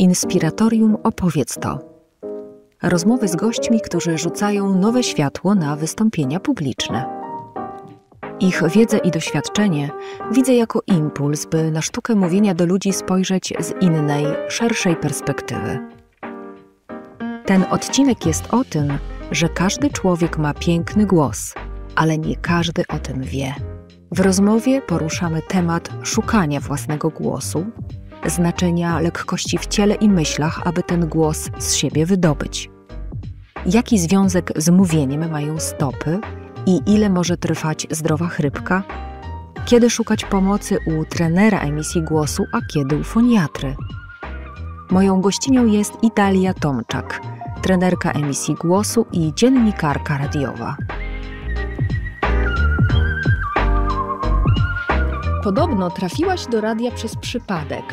Inspiratorium Opowiedz to. Rozmowy z gośćmi, którzy rzucają nowe światło na wystąpienia publiczne. Ich wiedzę i doświadczenie widzę jako impuls, by na sztukę mówienia do ludzi spojrzeć z innej, szerszej perspektywy. Ten odcinek jest o tym, że każdy człowiek ma piękny głos, ale nie każdy o tym wie. W rozmowie poruszamy temat szukania własnego głosu, znaczenia lekkości w ciele i myślach, aby ten głos z siebie wydobyć. Jaki związek z mówieniem mają stopy i ile może trwać zdrowa chrypka? Kiedy szukać pomocy u trenera emisji głosu, a kiedy u foniatry? Moją gościnią jest Italia Tomczak, trenerka emisji głosu i dziennikarka radiowa. Podobno trafiłaś do radia przez przypadek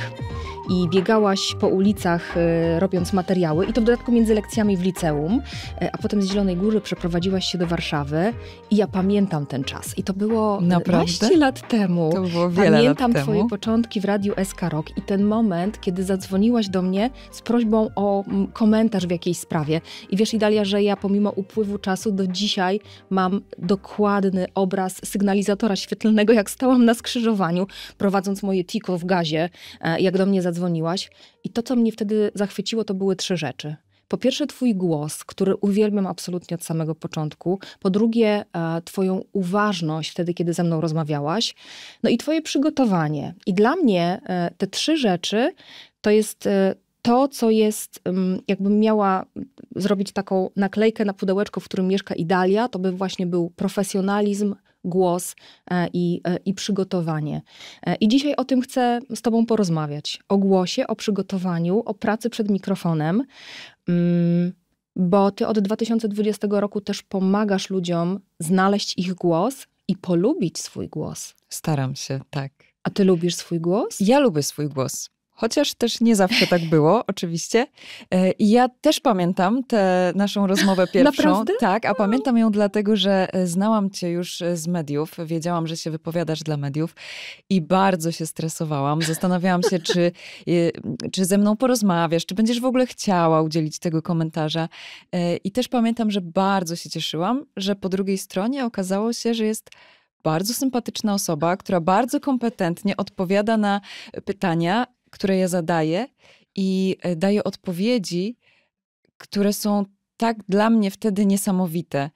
i biegałaś po ulicach e, robiąc materiały i to w dodatku między lekcjami w liceum, e, a potem z Zielonej Góry przeprowadziłaś się do Warszawy i ja pamiętam ten czas i to było Naprawdę? lat temu. To było wiele pamiętam lat twoje temu. początki w Radiu SK Rock i ten moment, kiedy zadzwoniłaś do mnie z prośbą o mm, komentarz w jakiejś sprawie i wiesz Idalia, że ja pomimo upływu czasu do dzisiaj mam dokładny obraz sygnalizatora świetlnego, jak stałam na skrzyżowaniu prowadząc moje tiko w gazie, e, jak do mnie zadzwoniłaś zadzwoniłaś i to, co mnie wtedy zachwyciło, to były trzy rzeczy. Po pierwsze, Twój głos, który uwielbiam absolutnie od samego początku. Po drugie, e, Twoją uważność wtedy, kiedy ze mną rozmawiałaś. No i Twoje przygotowanie. I dla mnie e, te trzy rzeczy to jest e, to, co jest, mm, jakbym miała zrobić taką naklejkę na pudełeczko, w którym mieszka Idalia, to by właśnie był profesjonalizm, głos e, i, e, i przygotowanie. E, I dzisiaj o tym chcę z Tobą porozmawiać. O głosie, o przygotowaniu, o pracy przed mikrofonem. Mm, bo ty od 2020 roku też pomagasz ludziom znaleźć ich głos i polubić swój głos. Staram się, tak. A ty lubisz swój głos? Ja lubię swój głos chociaż też nie zawsze tak było, oczywiście. E, I ja też pamiętam tę naszą rozmowę pierwszą. Naprawdę? Tak, a no. pamiętam ją dlatego, że e, znałam cię już e, z mediów, wiedziałam, że się wypowiadasz dla mediów i bardzo się stresowałam. Zastanawiałam się, czy, czy ze mną porozmawiasz, czy będziesz w ogóle chciała udzielić tego komentarza. I też pamiętam, że bardzo się cieszyłam, że po drugiej stronie okazało się, że jest bardzo sympatyczna osoba, która bardzo kompetentnie odpowiada na pytania które ja zadaję i e, daję odpowiedzi, które są tak dla mnie wtedy niesamowite.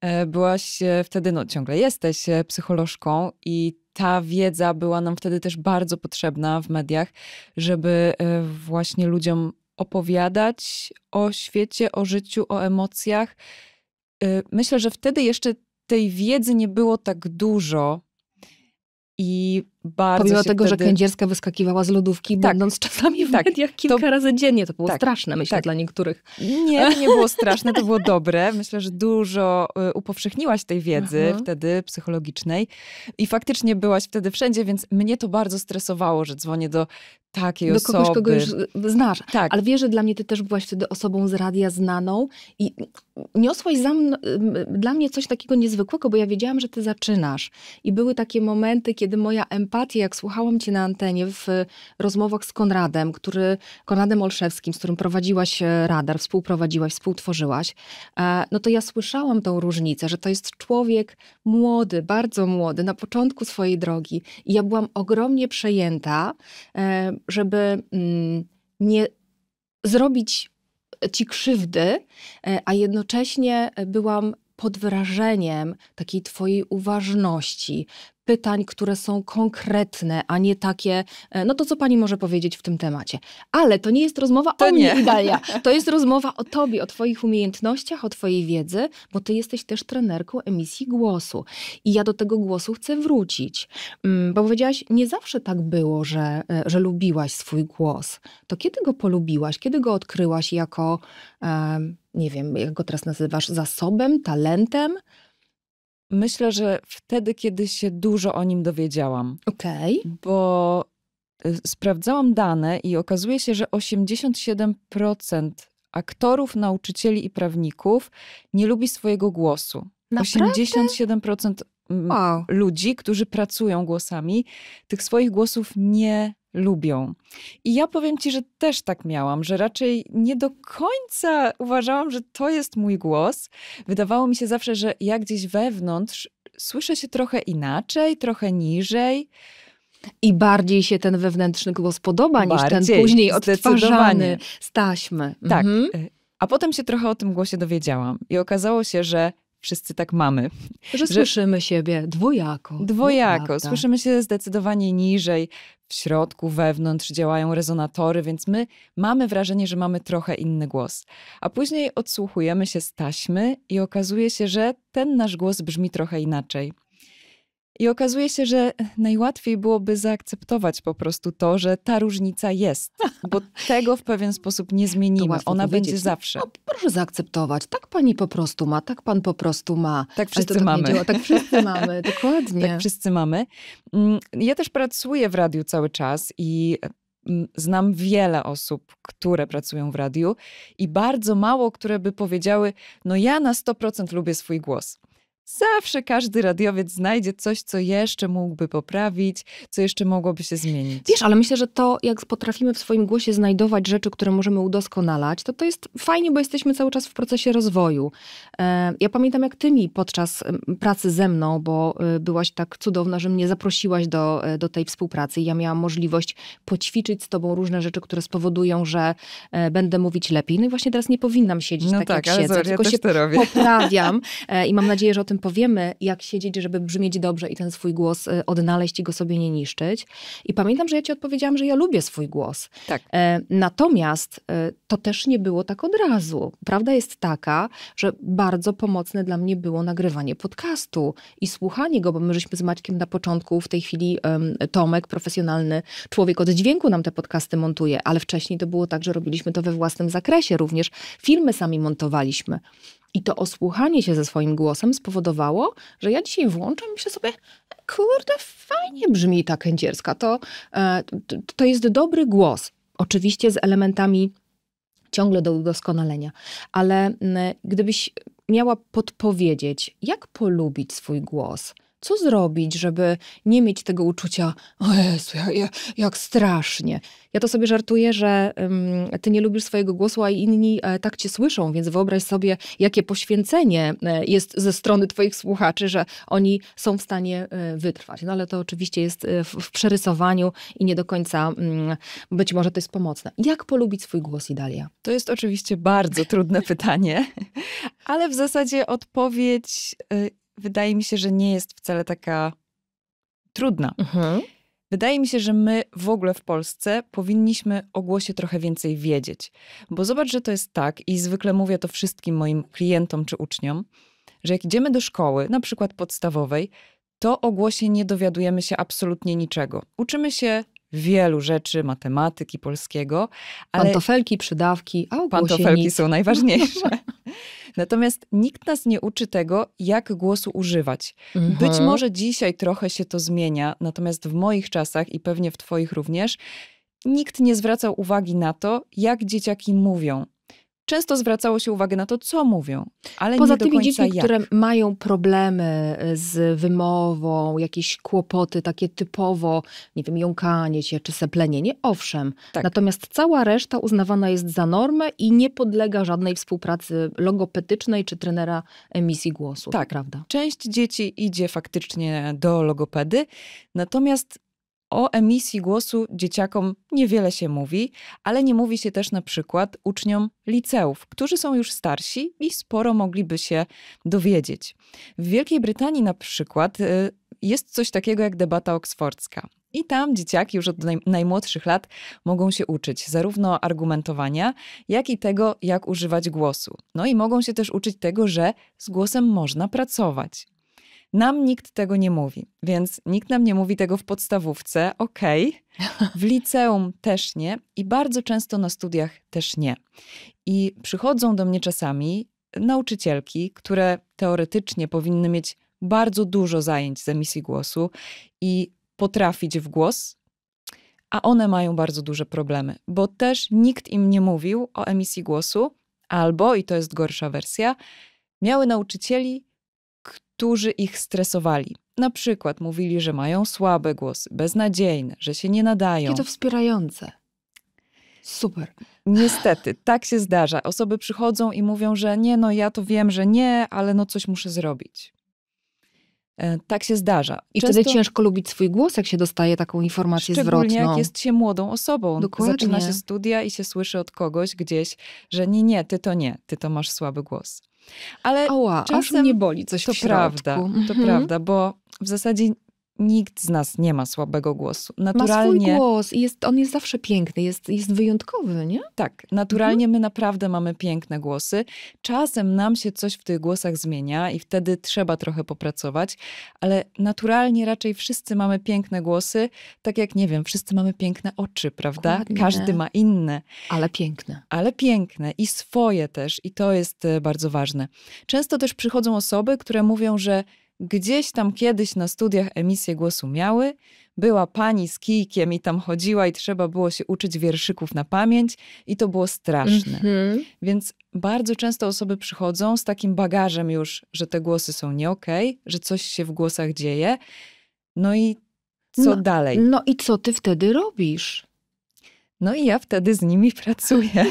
E, byłaś e, wtedy, no ciągle jesteś psycholożką i ta wiedza była nam wtedy też bardzo potrzebna w mediach, żeby właśnie ludziom opowiadać o świecie, o życiu, o emocjach. Myślę, że wtedy jeszcze tej wiedzy nie było tak dużo i bardzo Pomimo tego, wtedy... że Kędzierska wyskakiwała z lodówki, tak, będąc czasami w tak, mediach kilka to... razy dziennie. To było tak, straszne, myślę, tak. dla niektórych. Nie, to nie było straszne, to było dobre. Myślę, że dużo y, upowszechniłaś tej wiedzy Aha. Mhm. wtedy psychologicznej i faktycznie byłaś wtedy wszędzie, więc mnie to bardzo stresowało, że dzwonię do takiej do kogoś, osoby. kogo już znasz. Tak. Ale wiesz, że dla mnie ty też byłaś wtedy osobą z radia znaną i niosłaś mn y, dla mnie coś takiego niezwykłego, bo ja wiedziałam, że ty zaczynasz. I były takie momenty, kiedy moja empatia empatię, jak słuchałam cię na antenie w rozmowach z Konradem, który, Konradem Olszewskim, z którym prowadziłaś e, radar, współprowadziłaś, współtworzyłaś, e, no to ja słyszałam tą różnicę, że to jest człowiek młody, bardzo młody, na początku swojej drogi. I ja byłam ogromnie przejęta, e, żeby mm, nie zrobić ci krzywdy, a jednocześnie byłam pod wrażeniem takiej Twojej uważności, pytań, które są konkretne, a nie takie, e, no to co pani może powiedzieć w tym temacie. Ale to nie jest rozmowa to o nie. mnie, Idalia. To jest rozmowa o tobie, o twoich umiejętnościach, o twojej wiedzy, bo ty jesteś też trenerką emisji głosu. I ja do tego głosu chcę wrócić. Mm, bo powiedziałaś, nie zawsze tak było, że, e, że lubiłaś swój głos. To kiedy go polubiłaś? Kiedy go odkryłaś jako, nie wiem, jak go teraz nazywasz, zasobem, talentem? myślę, że wtedy, kiedy się dużo o nim dowiedziałam. Okej. Okay. Bo y, sprawdzałam dane i okazuje się, że 87% aktorów, nauczycieli i prawników nie lubi swojego głosu. Naprawdę? 87% mm, wow. ludzi, którzy pracują głosami, tych swoich głosów nie lubią. I ja powiem ci, że też tak miałam, że raczej nie do końca uważałam, że to jest mój głos. Wydawało mi się zawsze, że ja gdzieś wewnątrz słyszę się trochę inaczej, trochę niżej. I bardziej się ten wewnętrzny głos podoba bardziej, niż ten później odtwarzany z taśmy. Tak. Mhm. Y, a potem się trochę o tym głosie dowiedziałam i okazało się, że wszyscy tak mamy. Że, że słyszymy siebie dwojako. Dwojako. Dwojako. Słyszymy się zdecydowanie niżej w środku, wewnątrz działają rezonatory, więc my mamy wrażenie, że mamy trochę inny głos. A później odsłuchujemy się z taśmy i okazuje się, że ten nasz głos brzmi trochę inaczej. I okazuje się, że najłatwiej byłoby zaakceptować po prostu to, że ta różnica jest, bo tego w pewien sposób nie zmienimy. Ona będzie no, zawsze. No, proszę zaakceptować. Tak pani po prostu ma, tak pan po prostu ma. Tak wszyscy tak mamy. tak wszyscy mamy, dokładnie. Tak wszyscy mamy. Mm, ja też pracuję w radiu cały czas i mm, znam wiele osób, które pracują w radiu i bardzo mało, które by powiedziały: No, ja na 100% lubię swój głos. Zawsze każdy radiowiec znajdzie coś, co jeszcze mógłby poprawić, co jeszcze mogłoby się zmienić. Wiesz, ale myślę, że to, jak potrafimy w swoim głosie znajdować rzeczy, które możemy udoskonalać, to to jest fajnie, bo jesteśmy cały czas w procesie rozwoju. E, ja pamiętam, jak ty mi podczas pracy ze mną, bo e, byłaś tak cudowna, że mnie zaprosiłaś do, e, do tej współpracy. Ja miałam możliwość poćwiczyć z tobą różne rzeczy, które spowodują, że będę mówić lepiej. No i właśnie teraz nie powinnam siedzieć no tak, tak jak siedzę, tylko się poprawiam i mam nadzieję, że o tym tym powiemy, jak siedzieć, żeby brzmieć dobrze i ten swój głos y, odnaleźć i go sobie nie niszczyć. I pamiętam, że ja ci odpowiedziałam, że ja lubię swój głos. Tak. E, natomiast y, to też nie było tak od razu. Prawda jest taka, że bardzo pomocne dla mnie było nagrywanie podcastu i słuchanie go, bo my żeśmy z Maćkiem na początku, w tej chwili Tomek, profesjonalny człowiek od dźwięku nam te podcasty montuje, ale wcześniej to było tak, że robiliśmy to we własnym zakresie również. Filmy sami montowaliśmy. I to osłuchanie się ze swoim głosem spowodowało, że ja dzisiaj włączam i myślę sobie, kurde, fajnie brzmi ta kędzierska, to, e, to jest dobry głos. Oczywiście z elementami ciągle do udoskonalenia, ale gdybyś miała podpowiedzieć, jak polubić swój głos – co zrobić, żeby nie mieć tego uczucia, o Jezu, jak, jak strasznie. Ja to sobie żartuję, że um, ty nie lubisz swojego głosu, a inni e, tak cię słyszą, więc wyobraź sobie, jakie poświęcenie e, jest ze strony twoich słuchaczy, że oni są w stanie e, wytrwać. No ale to oczywiście jest e, w, w przerysowaniu i nie do końca mm, być może to jest pomocne. Jak polubić swój głos, Idalia? To jest oczywiście bardzo trudne pytanie, ale w zasadzie odpowiedź e, wydaje mi się, że nie jest wcale taka trudna. Mhm. Wydaje mi się, że my w ogóle w Polsce powinniśmy o głosie trochę więcej wiedzieć. Bo zobacz, że to jest tak, i zwykle mówię to wszystkim moim klientom czy uczniom, że jak idziemy do szkoły, na przykład podstawowej, to o głosie nie dowiadujemy się absolutnie niczego. Uczymy się wielu rzeczy matematyki polskiego. Ale pantofelki, przydawki, a Pantofelki są najważniejsze. Natomiast nikt nas nie uczy tego, jak głosu używać. Mhm. Być może dzisiaj trochę się to zmienia, natomiast w moich czasach i pewnie w Twoich również, nikt nie zwracał uwagi na to, jak dzieciaki mówią często zwracało się uwagę na to, co mówią, ale Poza nie tymi do końca dziećmi, jak. które mają problemy e, z wymową, jakieś kłopoty takie typowo, nie wiem, jąkanie się czy seplenie, owszem. Tak. Natomiast cała reszta uznawana jest za normę i nie podlega żadnej współpracy logopetycznej czy trenera emisji głosu. Tak, prawda? Część dzieci idzie faktycznie do logopedy, natomiast o emisji głosu dzieciakom niewiele się mówi, ale nie mówi się też na przykład uczniom liceów, którzy są już starsi i sporo mogliby się dowiedzieć. W Wielkiej Brytanii na przykład y, jest coś takiego jak debata oksfordzka. I tam dzieciaki już od najmłodszych lat mogą się uczyć zarówno argumentowania, jak i tego, jak używać głosu. No i mogą się też uczyć tego, że z głosem można pracować. Nam nikt tego nie mówi, więc nikt nam nie mówi tego w podstawówce, okej. Okay. W liceum też nie i bardzo często na studiach też nie. I przychodzą do mnie czasami nauczycielki, które teoretycznie powinny mieć bardzo dużo zajęć z emisji głosu i potrafić w głos, a one mają bardzo duże problemy, bo też nikt im nie mówił o emisji głosu, albo, i to jest gorsza wersja, miały nauczycieli, którzy ich stresowali. Na przykład mówili, że mają słabe głosy, beznadziejne, że się nie nadają. Jakie to wspierające. Super. Niestety, tak się zdarza. Osoby przychodzą i mówią, że nie, no ja to wiem, że nie, ale no coś muszę zrobić. E, tak się zdarza. I Często, wtedy ciężko lubić swój głos, jak się dostaje taką informację szczególnie zwrotną. jak jest się młodą osobą. Dokładnie. Zaczyna się studia i się słyszy od kogoś gdzieś, że nie, nie, ty to nie, ty to masz słaby głos. Ale Oła, czasem aż mnie boli coś to w środku. prawda, to mhm. prawda, bo w zasadzie Nikt z nas nie ma słabego głosu. Naturalnie, ma swój głos i jest, on jest zawsze piękny, jest, jest wyjątkowy, nie? Tak, naturalnie mhm. my naprawdę mamy piękne głosy. Czasem nam się coś w tych głosach zmienia i wtedy trzeba trochę popracować, ale naturalnie raczej wszyscy mamy piękne głosy, tak jak, nie wiem, wszyscy mamy piękne oczy, prawda? Każdy ma inne. Ale piękne. Ale piękne i swoje też i to jest e, bardzo ważne. Często też przychodzą osoby, które mówią, że Gdzieś tam kiedyś na studiach emisje głosu miały, była pani z kijkiem i tam chodziła i trzeba było się uczyć wierszyków na pamięć i to było straszne. Mm -hmm. Więc bardzo często osoby przychodzą z takim bagażem już, że te głosy są nie okay, że coś się w głosach dzieje. No i co no, dalej? No i co ty wtedy robisz? No i ja wtedy z nimi pracuję.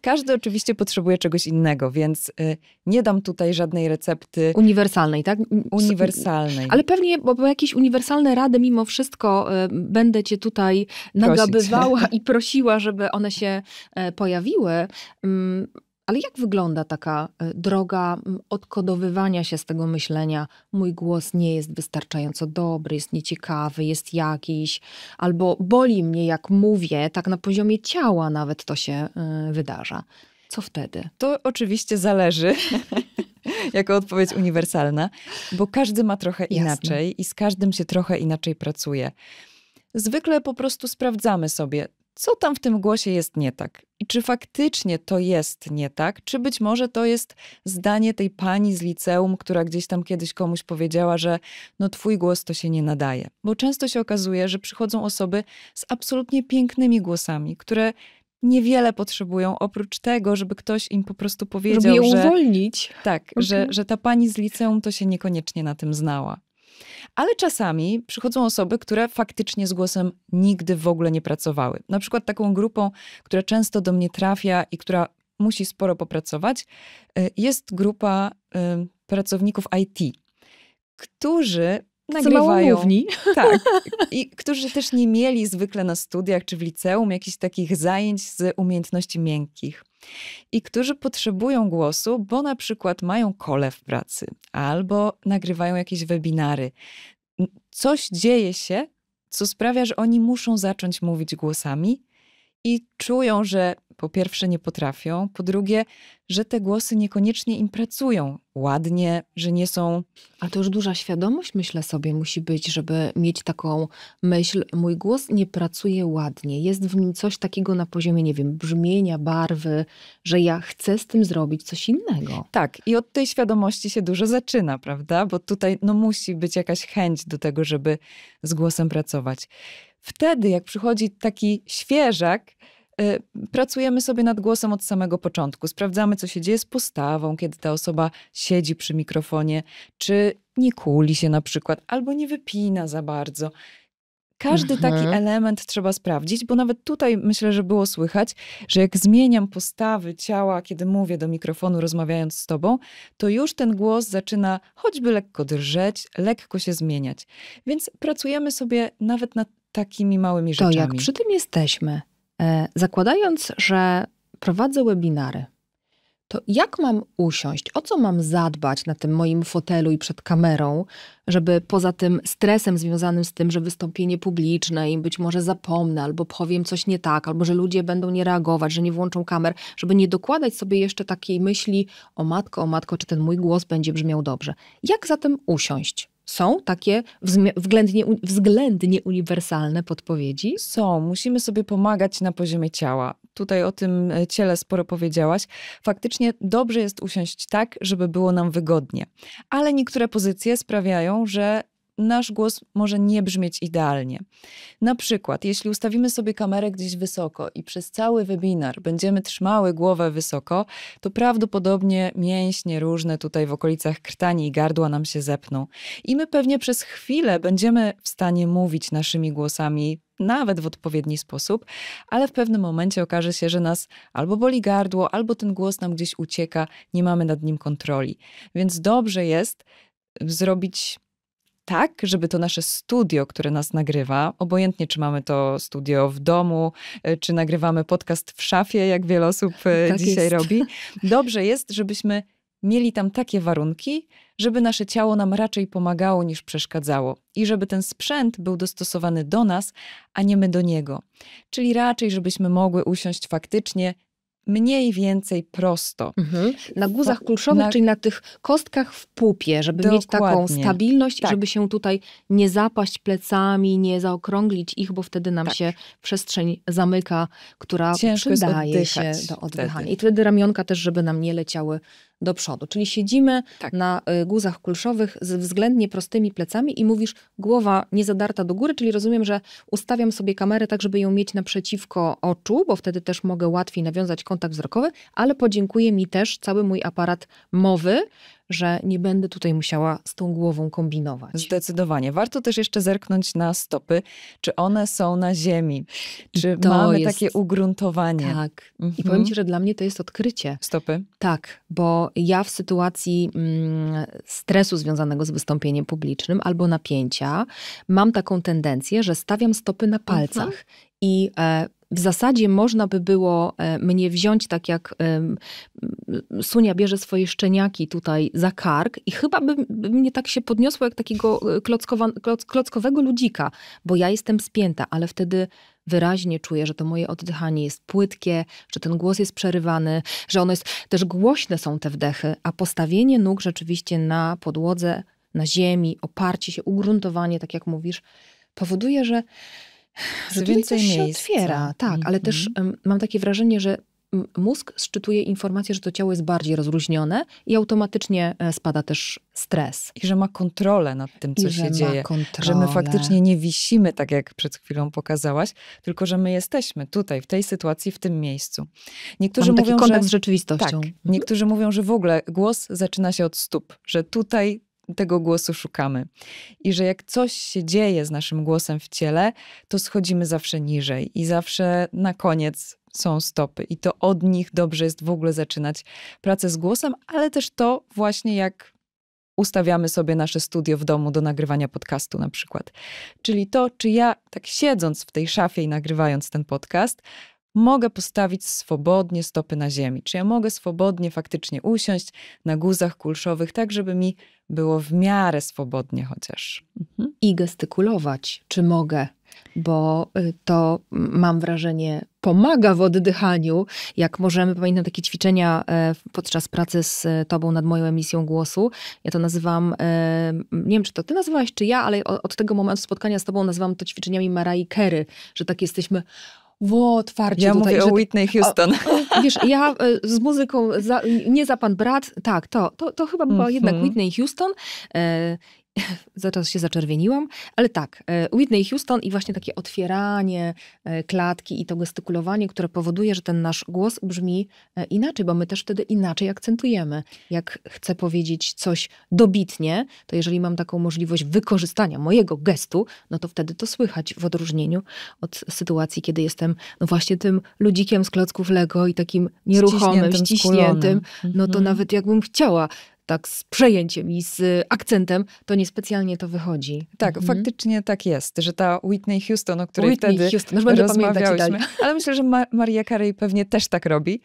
Każdy oczywiście potrzebuje czegoś innego, więc y, nie dam tutaj żadnej recepty. Uniwersalnej, tak? Uniwersalnej. Ale pewnie, bo, jakieś uniwersalne rady mimo wszystko y, będę cię tutaj Prosić. nagabywała i prosiła, żeby one się e, pojawiły. Mm, ale jak wygląda taka e, droga odkodowywania się z tego myślenia, mój głos nie jest wystarczająco dobry, jest nieciekawy, jest jakiś, albo boli mnie, jak mówię, tak na poziomie ciała nawet to się e, wydarza. Co wtedy? To oczywiście zależy. jako odpowiedź uniwersalna, bo każdy ma trochę inaczej Jasne. i z każdym się trochę inaczej pracuje. Zwykle po prostu sprawdzamy sobie, co tam w tym głosie jest nie tak i czy faktycznie to jest nie tak, czy być może to jest zdanie tej pani z liceum, która gdzieś tam kiedyś komuś powiedziała, że no twój głos to się nie nadaje. Bo często się okazuje, że przychodzą osoby z absolutnie pięknymi głosami, które niewiele potrzebują, oprócz tego, żeby ktoś im po prostu powiedział, żeby je uwolnić. że... uwolnić. Tak, okay. że, mhm. że ta pani z liceum to się niekoniecznie na tym znała. Ale czasami przychodzą osoby, które faktycznie z głosem nigdy w ogóle nie pracowały. Na przykład taką grupą, która często do mnie trafia i która musi sporo popracować, y, jest grupa y, pracowników IT, którzy nagrywają. Tak. I którzy też nie mieli zwykle na studiach czy w liceum jakichś takich zajęć z umiejętności miękkich i którzy potrzebują głosu, bo na przykład mają kole w pracy albo nagrywają jakieś webinary. Coś dzieje się, co sprawia, że oni muszą zacząć mówić głosami, i czują, że po pierwsze nie potrafią, po drugie, że te głosy niekoniecznie im pracują ładnie, że nie są. A to już duża świadomość, myślę sobie, musi być, żeby mieć taką myśl: mój głos nie pracuje ładnie. Jest w nim coś takiego na poziomie, nie wiem, brzmienia, barwy, że ja chcę z tym zrobić coś innego. Tak, i od tej świadomości się dużo zaczyna, prawda? Bo tutaj no, musi być jakaś chęć do tego, żeby z głosem pracować. Wtedy, jak przychodzi taki świeżak, y, pracujemy sobie nad głosem od samego początku. Sprawdzamy, co się dzieje z postawą, kiedy ta osoba siedzi przy mikrofonie, czy nie kuli się na przykład, albo nie wypina za bardzo. Każdy mhm. taki element trzeba sprawdzić, bo nawet tutaj myślę, że było słychać, że jak zmieniam postawy ciała, kiedy mówię do mikrofonu, rozmawiając z tobą, to już ten głos zaczyna choćby lekko drżeć, lekko się zmieniać. Więc pracujemy sobie nawet nad takimi małymi rzeczami. To jak przy tym jesteśmy, e, zakładając, że prowadzę webinary, to jak mam usiąść, o co mam zadbać na tym moim fotelu i przed kamerą, żeby poza tym stresem związanym z tym, że wystąpienie publiczne i być może zapomnę, albo powiem coś nie tak, albo że ludzie będą nie reagować, że nie włączą kamer, żeby nie dokładać sobie jeszcze takiej myśli o matko, o matko, czy ten mój głos będzie brzmiał dobrze. Jak zatem usiąść? Są takie względnie, względnie uniwersalne podpowiedzi? Są. Musimy sobie pomagać na poziomie ciała. Tutaj o tym e, ciele sporo powiedziałaś. Faktycznie dobrze jest usiąść tak, żeby było nam wygodnie. Ale niektóre pozycje sprawiają, że nasz głos może nie brzmieć idealnie. Na przykład, jeśli ustawimy sobie kamerę gdzieś wysoko i przez cały webinar będziemy trzymały głowę wysoko, to prawdopodobnie mięśnie różne tutaj w okolicach krtani i gardła nam się zepną. I my pewnie przez chwilę będziemy w stanie mówić naszymi głosami nawet w odpowiedni sposób, ale w pewnym momencie okaże się, że nas albo boli gardło, albo ten głos nam gdzieś ucieka, nie mamy nad nim kontroli. Więc dobrze jest zrobić tak, żeby to nasze studio, które nas nagrywa, obojętnie czy mamy to studio w domu, e, czy nagrywamy podcast w szafie, jak wiele osób e, tak dzisiaj jest. robi, dobrze jest, żebyśmy mieli tam takie warunki, żeby nasze ciało nam raczej pomagało niż przeszkadzało i żeby ten sprzęt był dostosowany do nas, a nie my do niego. Czyli raczej, żebyśmy mogły usiąść faktycznie mniej więcej prosto. Mhm. Na guzach kulszowych, na... czyli na tych kostkach w pupie, żeby Dokładnie. mieć taką stabilność, tak. żeby się tutaj nie zapaść plecami, nie zaokrąglić ich, bo wtedy nam tak. się przestrzeń zamyka, która Ciężko przydaje się do oddychania. Wtedy. I wtedy ramionka też, żeby nam nie leciały do przodu. Czyli siedzimy tak. na y, guzach kulszowych z względnie prostymi plecami i mówisz głowa niezadarta do góry, czyli rozumiem, że ustawiam sobie kamerę tak, żeby ją mieć naprzeciwko oczu, bo wtedy też mogę łatwiej nawiązać kontakt wzrokowy, ale podziękuję mi też cały mój aparat mowy, że nie będę tutaj musiała z tą głową kombinować. Zdecydowanie. Warto też jeszcze zerknąć na stopy, czy one są na ziemi, czy to mamy jest... takie ugruntowanie. Tak. Mhm. I powiem ci, że dla mnie to jest odkrycie. Stopy? Tak, bo ja w sytuacji mm, stresu związanego z wystąpieniem publicznym albo napięcia mam taką tendencję, że stawiam stopy na palcach. Mhm. I e, w zasadzie można by było e, mnie wziąć tak jak Sunia bierze swoje szczeniaki tutaj za kark i chyba by, by mnie tak się podniosło jak takiego e, kloc, klockowego ludzika, bo ja jestem spięta, ale wtedy wyraźnie czuję, że to moje oddychanie jest płytkie, że ten głos jest przerywany, że ono jest, też głośne są te wdechy, a postawienie nóg rzeczywiście na podłodze, na ziemi, oparcie się, ugruntowanie, tak jak mówisz, powoduje, że że więcej coś miejsca. się otwiera. Tak, mm -hmm. ale też um, mam takie wrażenie, że mózg szczytuje informację, że to ciało jest bardziej rozluźnione i automatycznie e, spada też stres. I że ma kontrolę nad tym, co I się dzieje. Kontrolę. Że my faktycznie nie wisimy, tak jak przed chwilą pokazałaś, tylko że my jesteśmy tutaj, w tej sytuacji, w tym miejscu. Niektórzy Mamy mówią, taki kontakt że, z rzeczywistością. Tak, mhm. niektórzy mówią, że w ogóle głos zaczyna się od stóp, że tutaj tego głosu szukamy. I że jak coś się dzieje z naszym głosem w ciele, to schodzimy zawsze niżej i zawsze na koniec są stopy. I to od nich dobrze jest w ogóle zaczynać pracę z głosem, ale też to właśnie jak ustawiamy sobie nasze studio w domu do nagrywania podcastu na przykład. Czyli to, czy ja tak siedząc w tej szafie i nagrywając ten podcast, mogę postawić swobodnie stopy na ziemi, czy ja mogę swobodnie faktycznie usiąść na guzach kulszowych, tak żeby mi było w miarę swobodnie chociaż. Mhm. I gestykulować, czy mogę, bo y, to mam wrażenie pomaga w oddychaniu, jak możemy, pamiętam takie ćwiczenia e, podczas pracy z e, tobą nad moją emisją głosu. Ja to nazywam, e, nie wiem czy to ty nazywałeś, czy ja, ale od tego momentu spotkania z tobą nazywam to ćwiczeniami Marai Kery, że tak jesteśmy ło, otwarcie. Ja tutaj, mówię że... o Whitney Houston. wiesz, ja e, z muzyką, za, nie za pan brat, tak, to, to, to chyba była mm -hmm. jednak Whitney Houston. E, zaraz się zaczerwieniłam, ale tak, e, Whitney Houston i właśnie takie otwieranie e, klatki i to gestykulowanie, które powoduje, że ten nasz głos brzmi e, inaczej, bo my też wtedy inaczej akcentujemy. Jak chcę powiedzieć coś dobitnie, to jeżeli mam taką możliwość wykorzystania mojego gestu, no to wtedy to słychać w odróżnieniu od sytuacji, kiedy jestem no właśnie tym ludzikiem z klocków Lego i takim nieruchomym, ściśniętym, ściśniętym no to mhm. nawet jakbym chciała tak z przejęciem i z y, akcentem, to niespecjalnie to wychodzi. Tak, mhm. faktycznie tak jest, że ta Whitney Houston, o której Whitney wtedy Houston, rozmawiałyśmy, ale myślę, że Ma Maria Carey pewnie też tak robi.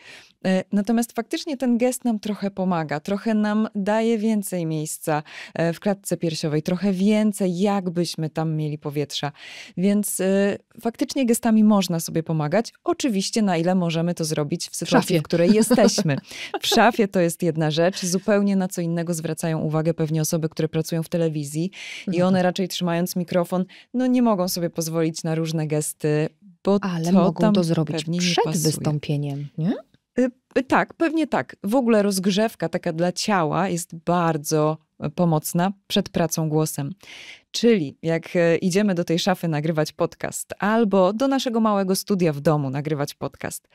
E, natomiast faktycznie ten gest nam trochę pomaga, trochę nam daje więcej miejsca e, w klatce piersiowej, trochę więcej, jakbyśmy tam mieli powietrza. Więc e, faktycznie gestami można sobie pomagać. Oczywiście, na ile możemy to zrobić w sytuacji, w, w której jesteśmy. W szafie to jest jedna rzecz, zupełnie na co innego zwracają uwagę pewnie osoby, które pracują w telewizji i mhm. one raczej trzymając mikrofon, no nie mogą sobie pozwolić na różne gesty, bo Ale to mogą to zrobić przed nie wystąpieniem, nie? Y, y, tak, pewnie tak. W ogóle rozgrzewka taka dla ciała jest bardzo pomocna przed pracą głosem. Czyli jak e, idziemy do tej szafy nagrywać podcast albo do naszego małego studia w domu nagrywać podcast,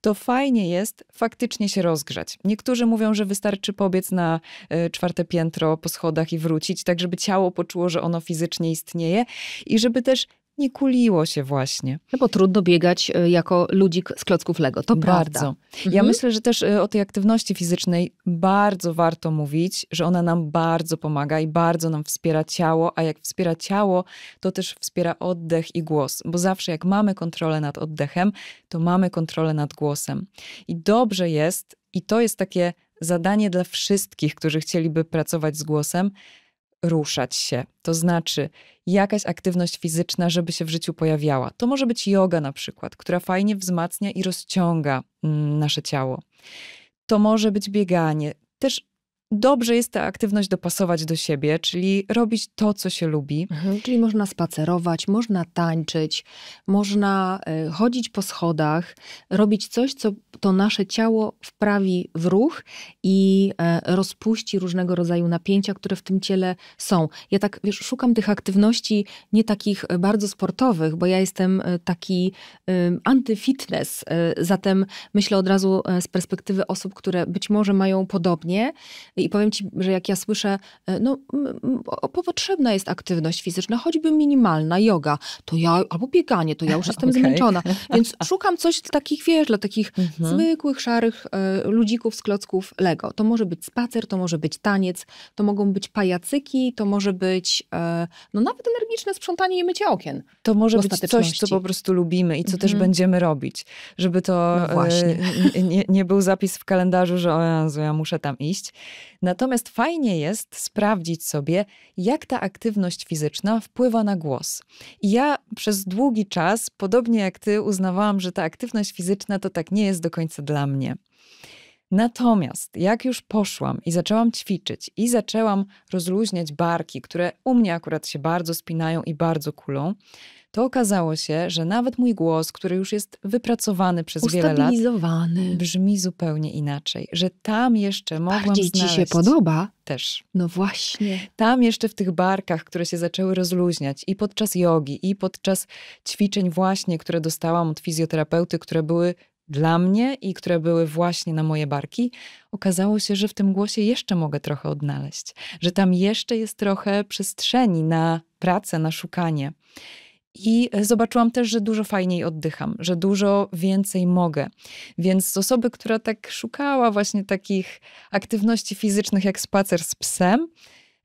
to fajnie jest faktycznie się rozgrzać. Niektórzy mówią, że wystarczy pobiec na e, czwarte piętro po schodach i wrócić, tak żeby ciało poczuło, że ono fizycznie istnieje i żeby też nie kuliło się właśnie. No bo trudno biegać e, jako ludzik z klocków Lego, to bardzo. Prawda. Ja mhm. myślę, że też e, o tej aktywności fizycznej bardzo warto mówić, że ona nam bardzo pomaga i bardzo nam wspiera ciało, a jak wspiera ciało, to też wspiera oddech i głos, bo zawsze jak mamy kontrolę nad oddechem, to mamy kontrolę nad głosem. I dobrze jest, i to jest takie zadanie dla wszystkich, którzy chcieliby pracować z głosem, ruszać się, to znaczy jakaś aktywność fizyczna, żeby się w życiu pojawiała. To może być yoga na przykład, która fajnie wzmacnia i rozciąga mm, nasze ciało. To może być bieganie. Też dobrze jest tę aktywność dopasować do siebie, czyli robić to, co się lubi. Mhm, czyli można spacerować, można tańczyć, można y, chodzić po schodach, robić coś, co to nasze ciało wprawi w ruch i e, rozpuści różnego rodzaju napięcia, które w tym ciele są. Ja tak, wiesz, szukam tych aktywności nie takich e, bardzo sportowych, bo ja jestem e, taki antyfitness, zatem myślę od razu z perspektywy osób, które być może mają podobnie i powiem ci, że jak ja słyszę, e, no potrzebna jest aktywność fizyczna, choćby minimalna, yoga, to ja, albo bieganie, to ja już jestem okay. zmęczona. Więc szukam coś takich, wiesz, dla takich mhm. zwykłych, szarych y, ludzików z klocków Lego. To może być spacer, to może być taniec, to mogą być pajacyki, to może być y, no nawet energiczne sprzątanie i mycie okien. To może być coś, co po prostu lubimy i co mhm. też będziemy robić. Żeby to no y, nie, nie, był zapis w kalendarzu, że o Jezu, ja muszę tam iść Natomiast fajnie jest sprawdzić sobie, jak ta aktywność fizyczna wpływa na głos. I ja przez długi czas, podobnie jak ty, uznawałam, że ta aktywność fizyczna to tak nie jest do końca dla mnie. Natomiast jak już poszłam i zaczęłam ćwiczyć i zaczęłam rozluźniać barki, które u mnie akurat się bardzo spinają i bardzo kulą, to okazało się, że nawet mój głos, który już jest wypracowany przez wiele lat, brzmi zupełnie inaczej. Że tam jeszcze mogłam Bardziej znaleźć... ci się podoba? Też. No właśnie. Tam jeszcze w tych barkach, które się zaczęły rozluźniać i podczas jogi, i podczas ćwiczeń właśnie, które dostałam od fizjoterapeuty, które były dla mnie i które były właśnie na moje barki, okazało się, że w tym głosie jeszcze mogę trochę odnaleźć, że tam jeszcze jest trochę przestrzeni na pracę, na szukanie. I zobaczyłam też, że dużo fajniej oddycham, że dużo więcej mogę. Więc z osoby, która tak szukała właśnie takich aktywności fizycznych jak spacer z psem,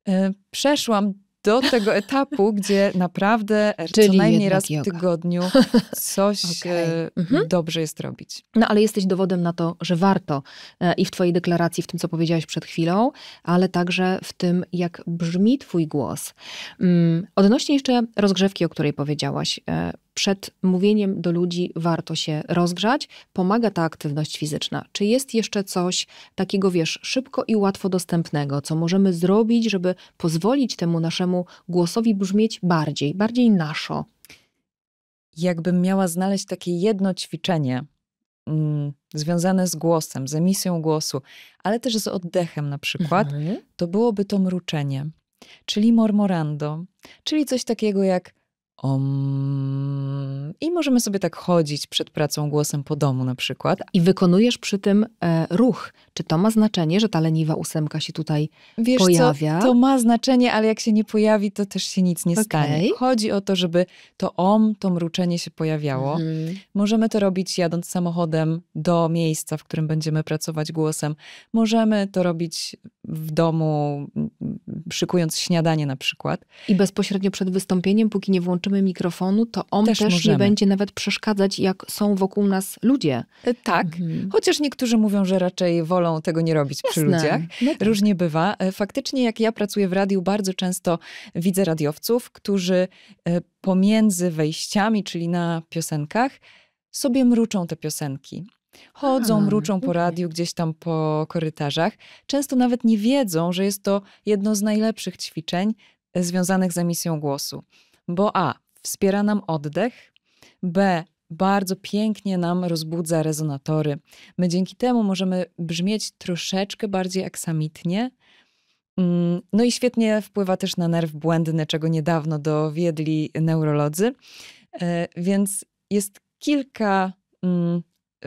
e, przeszłam do tego etapu, gdzie naprawdę e, Czyli co najmniej raz yoga. w tygodniu coś e, okay. mhm. dobrze jest robić. No ale jesteś dowodem na to, że warto e, i w Twojej deklaracji, w tym, co powiedziałaś przed chwilą, ale także w tym, jak brzmi Twój głos. Mm, odnośnie jeszcze rozgrzewki, o której powiedziałaś, przed mówieniem do ludzi warto się rozgrzać. Pomaga ta aktywność fizyczna. Czy jest jeszcze coś takiego, wiesz, szybko i łatwo dostępnego, co możemy zrobić, żeby pozwolić temu naszemu głosowi brzmieć bardziej, bardziej naszo? Jakbym miała znaleźć takie jedno ćwiczenie mm, związane z głosem, z emisją głosu, ale też z oddechem na przykład, mhm. to byłoby to mruczenie, czyli mormorando, czyli coś takiego jak Om. I możemy sobie tak chodzić przed pracą głosem po domu na przykład. I wykonujesz przy tym e, ruch. Czy to ma znaczenie, że ta leniwa ósemka się tutaj Wiesz pojawia? Co, to ma znaczenie, ale jak się nie pojawi, to też się nic nie okay. stanie. Chodzi o to, żeby to om, to mruczenie się pojawiało. Mhm. Możemy to robić jadąc samochodem do miejsca, w którym będziemy pracować głosem. Możemy to robić w domu, szykując śniadanie na przykład. I bezpośrednio przed wystąpieniem, póki nie włączymy mikrofonu, to on też, też nie będzie nawet przeszkadzać, jak są wokół nas ludzie. E, tak, mhm. chociaż niektórzy mówią, że raczej wolą tego nie robić Jasne. przy ludziach. No tak. Różnie bywa. E, faktycznie, jak ja pracuję w radiu, bardzo często widzę radiowców, którzy e, pomiędzy wejściami, czyli na piosenkach, sobie mruczą te piosenki. Chodzą, mruczą po radiu, gdzieś tam po korytarzach. Często nawet nie wiedzą, że jest to jedno z najlepszych ćwiczeń związanych z emisją głosu bo A. Wspiera nam oddech, B. Bardzo pięknie nam rozbudza rezonatory. My dzięki temu możemy brzmieć troszeczkę bardziej aksamitnie. Mm, no i świetnie wpływa też na nerw błędny, czego niedawno dowiedli neurolodzy. E, więc jest kilka mm,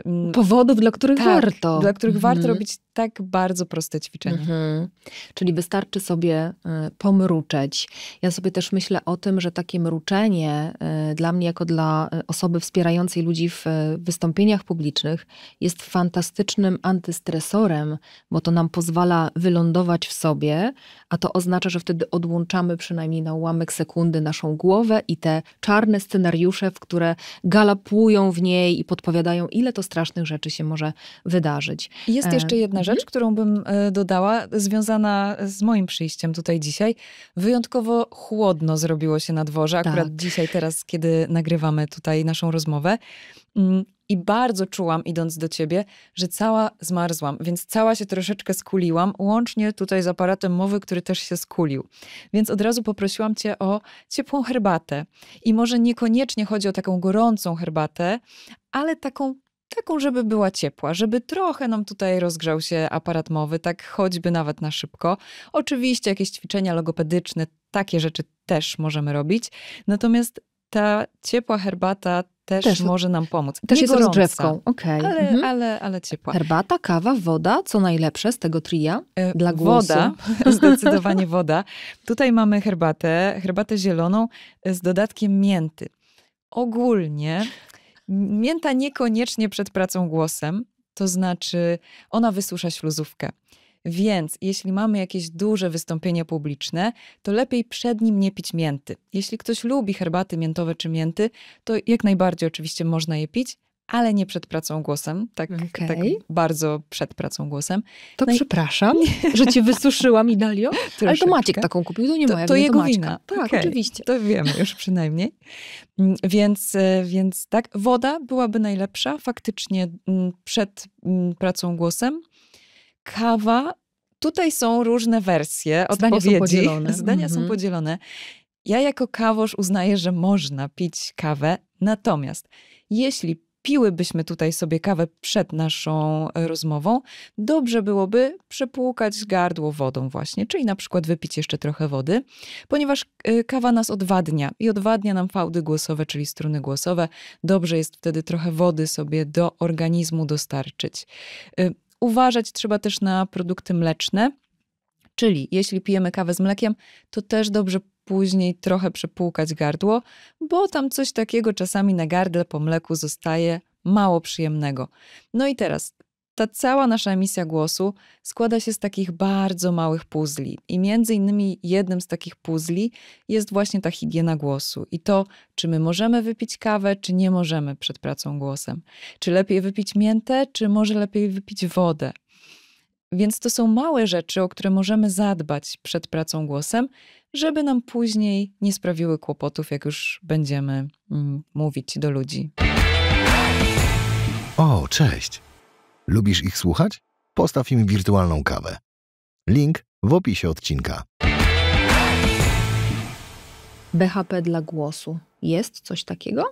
mm, powodów, dla których tak, warto. Dla których mhm. warto robić tak bardzo proste ćwiczenie. Mhm. Czyli wystarczy sobie e, pomruczeć. Ja sobie też myślę o tym, że takie mruczenie e, dla mnie, jako dla e, osoby wspierającej ludzi w wystąpieniach publicznych, jest fantastycznym antystresorem, bo to nam pozwala wylądować w sobie, a to oznacza, że wtedy odłączamy przynajmniej na ułamek sekundy naszą głowę i te czarne scenariusze, w które galapują w niej i podpowiadają, ile to strasznych rzeczy się może wydarzyć. Jest jeszcze jedna Mhm. rzecz, którą bym e, dodała, związana z moim przyjściem tutaj dzisiaj. Wyjątkowo chłodno zrobiło się na dworze, akurat tak. dzisiaj, teraz, kiedy nagrywamy tutaj naszą rozmowę. Mm, I bardzo czułam, idąc do ciebie, że cała zmarzłam, więc cała się troszeczkę skuliłam, łącznie tutaj z aparatem mowy, który też się skulił. Więc od razu poprosiłam cię o ciepłą herbatę. I może niekoniecznie chodzi o taką gorącą herbatę, ale taką taką, żeby była ciepła, żeby trochę nam tutaj rozgrzał się aparat mowy, tak choćby nawet na szybko. Oczywiście jakieś ćwiczenia logopedyczne, takie rzeczy też możemy robić. Natomiast ta ciepła herbata też, też może nam pomóc. Też Nie jest gorąca, rozgrzewką, okej. Okay. Ale, mhm. ale, ale ciepła. Herbata, kawa, woda, co najlepsze z tego tria e, dla głosu? Woda, zdecydowanie woda. Tutaj mamy herbatę, herbatę zieloną z dodatkiem mięty. Ogólnie Mięta niekoniecznie przed pracą głosem, to znaczy ona wysusza śluzówkę. Więc jeśli mamy jakieś duże wystąpienie publiczne, to lepiej przed nim nie pić mięty. Jeśli ktoś lubi herbaty miętowe czy mięty, to jak najbardziej oczywiście można je pić, ale nie przed pracą głosem, tak, okay. tak bardzo przed pracą głosem. To no przepraszam, i... że cię wysuszyłam, Idalio, ale to Maciek taką kupił, to nie to, moja to, jego to wina. Tak, okay. oczywiście. To wiemy już przynajmniej. Mm, więc, e, więc tak, woda byłaby najlepsza faktycznie mm, przed mm, pracą głosem. Kawa, tutaj są różne wersje Zdania odpowiedzi. Są podzielone. Zdania są mhm. podzielone. Ja jako kawosz uznaję, że można pić kawę, natomiast jeśli piłybyśmy tutaj sobie kawę przed naszą e, rozmową, dobrze byłoby przepłukać gardło wodą właśnie, czyli na przykład wypić jeszcze trochę wody, ponieważ e, kawa nas odwadnia i odwadnia nam fałdy głosowe, czyli struny głosowe. Dobrze jest wtedy trochę wody sobie do organizmu dostarczyć. E, uważać trzeba też na produkty mleczne. Czyli jeśli pijemy kawę z mlekiem, to też dobrze później trochę przepłukać gardło, bo tam coś takiego czasami na gardle po mleku zostaje mało przyjemnego. No i teraz ta cała nasza emisja głosu składa się z takich bardzo małych puzli. I między innymi jednym z takich puzli jest właśnie ta higiena głosu i to, czy my możemy wypić kawę, czy nie możemy przed pracą głosem. Czy lepiej wypić miętę, czy może lepiej wypić wodę. Więc to są małe rzeczy, o które możemy zadbać przed pracą głosem, żeby nam później nie sprawiły kłopotów, jak już będziemy mm, mówić do ludzi. O, cześć! Lubisz ich słuchać? Postaw im wirtualną kawę. Link w opisie odcinka. BHP dla głosu. Jest coś takiego?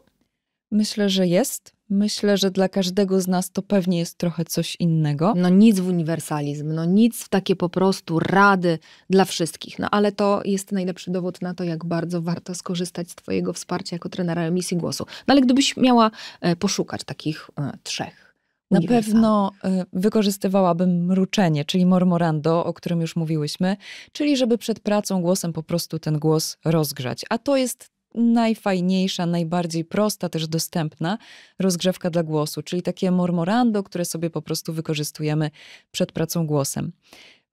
Myślę, że jest. Myślę, że dla każdego z nas to pewnie jest trochę coś innego. No nic w uniwersalizm, no nic w takie po prostu rady dla wszystkich. No ale to jest najlepszy dowód na to, jak bardzo warto skorzystać z Twojego wsparcia jako trenera emisji głosu. No ale gdybyś miała e, poszukać takich e, trzech. Na pewno e, wykorzystywałabym mruczenie, czyli mormorando, o którym już mówiłyśmy, czyli żeby przed pracą głosem po prostu ten głos rozgrzać. A to jest najfajniejsza, najbardziej prosta, też dostępna rozgrzewka dla głosu, czyli takie mormorando, które sobie po prostu wykorzystujemy przed pracą głosem.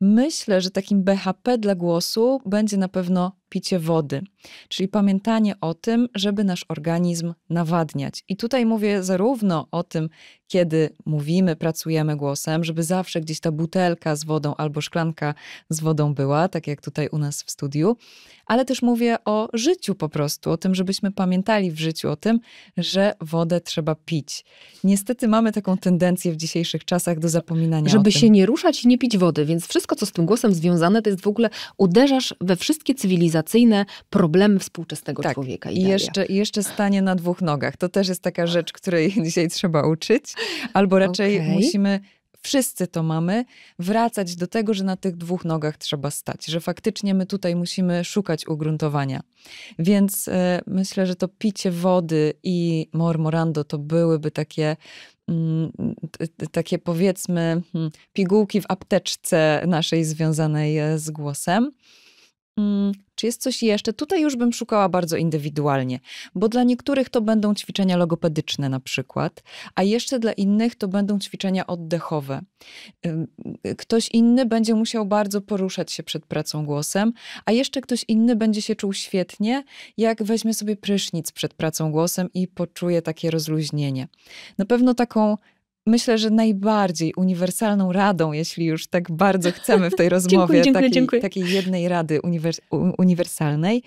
Myślę, że takim BHP dla głosu będzie na pewno picie wody, czyli pamiętanie o tym, żeby nasz organizm nawadniać. I tutaj mówię zarówno o tym, kiedy mówimy, pracujemy głosem, żeby zawsze gdzieś ta butelka z wodą albo szklanka z wodą była, tak jak tutaj u nas w studiu, ale też mówię o życiu po prostu, o tym, żebyśmy pamiętali w życiu o tym, że wodę trzeba pić. Niestety mamy taką tendencję w dzisiejszych czasach do zapominania. Żeby się nie ruszać i nie pić wody, więc wszystko, co z tym głosem związane, to jest w ogóle uderzasz we wszystkie cywilizacje cywilizacyjne problemy współczesnego tak. człowieka. I jeszcze, jeszcze stanie na dwóch nogach. To też jest taka rzecz, której dzisiaj trzeba uczyć, albo raczej okay. musimy wszyscy to mamy, wracać do tego, że na tych dwóch nogach trzeba stać, że faktycznie my tutaj musimy szukać ugruntowania. Więc e, myślę, że to picie wody i mormorando to byłyby takie. Mm, takie powiedzmy hmm, pigułki w apteczce naszej związanej e, z głosem. Mm, czy jest coś jeszcze? Tutaj już bym szukała bardzo indywidualnie, bo dla niektórych to będą ćwiczenia logopedyczne na przykład, a jeszcze dla innych to będą ćwiczenia oddechowe. Y, ktoś inny będzie musiał bardzo poruszać się przed pracą głosem, a jeszcze ktoś inny będzie się czuł świetnie, jak weźmie sobie prysznic przed pracą głosem i poczuje takie rozluźnienie. Na pewno taką myślę, że najbardziej uniwersalną radą, jeśli już tak bardzo chcemy w tej rozmowie dziękuję, dziękuję, takiej, dziękuję. takiej, jednej rady uniwers uniwersalnej,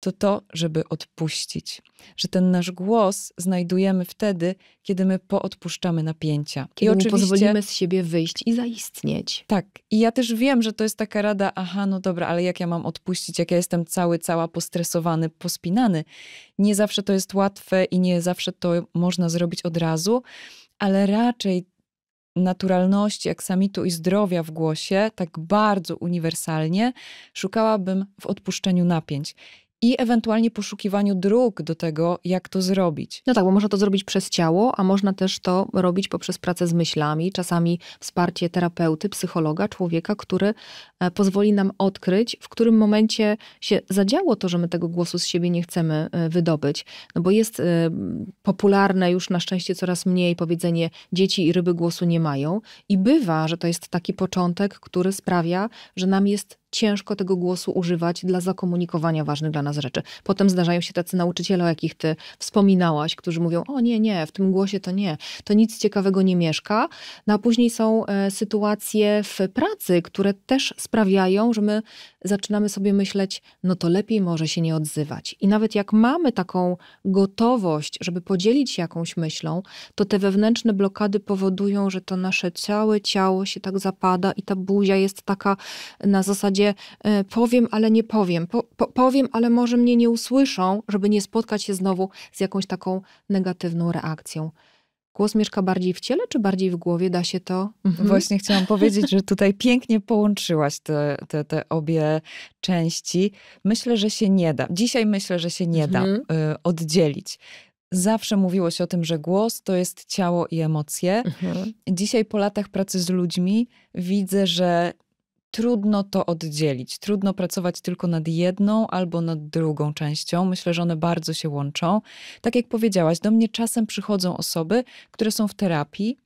to to, żeby odpuścić. Że ten nasz głos znajdujemy wtedy, kiedy my poodpuszczamy napięcia. Kiedy I oczywiście, pozwolimy z siebie wyjść i zaistnieć. Tak. I ja też wiem, że to jest taka rada, aha, no dobra, ale jak ja mam odpuścić, jak ja jestem cały, cała postresowany, pospinany. Nie zawsze to jest łatwe i nie zawsze to można zrobić od razu ale raczej naturalności, aksamitu i zdrowia w głosie, tak bardzo uniwersalnie, szukałabym w odpuszczeniu napięć i ewentualnie poszukiwaniu dróg do tego, jak to zrobić. No tak, bo można to zrobić przez ciało, a można też to robić poprzez pracę z myślami, czasami wsparcie terapeuty, psychologa, człowieka, który e, pozwoli nam odkryć, w którym momencie się zadziało to, że my tego głosu z siebie nie chcemy e, wydobyć. No bo jest e, popularne już na szczęście coraz mniej powiedzenie dzieci i ryby głosu nie mają i bywa, że to jest taki początek, który sprawia, że nam jest ciężko tego głosu używać dla zakomunikowania ważnych dla nas rzeczy. Potem zdarzają się tacy nauczyciele, o jakich ty wspominałaś, którzy mówią: O nie, nie, w tym głosie to nie, to nic ciekawego nie mieszka. No a później są e, sytuacje w pracy, które też sprawiają, że my zaczynamy sobie myśleć: No to lepiej może się nie odzywać. I nawet jak mamy taką gotowość, żeby podzielić się jakąś myślą, to te wewnętrzne blokady powodują, że to nasze całe ciało się tak zapada i ta buzia jest taka na zasadzie, zasadzie e, powiem, ale nie powiem, po, po, powiem, ale może mnie nie usłyszą, żeby nie spotkać się znowu z jakąś taką negatywną reakcją. Głos mieszka bardziej w ciele, czy bardziej w głowie? Da się to? Mhm. Właśnie chciałam powiedzieć, że tutaj pięknie połączyłaś te, te, te, obie części. Myślę, że się nie da. Dzisiaj myślę, że się nie da y, oddzielić. Zawsze mówiło się o tym, że głos to jest ciało i emocje. Mhm. Dzisiaj po latach pracy z ludźmi widzę, że trudno to oddzielić. Trudno pracować tylko nad jedną albo nad drugą częścią. Myślę, że one bardzo się łączą. Tak jak powiedziałaś, do mnie czasem przychodzą osoby, które są w terapii.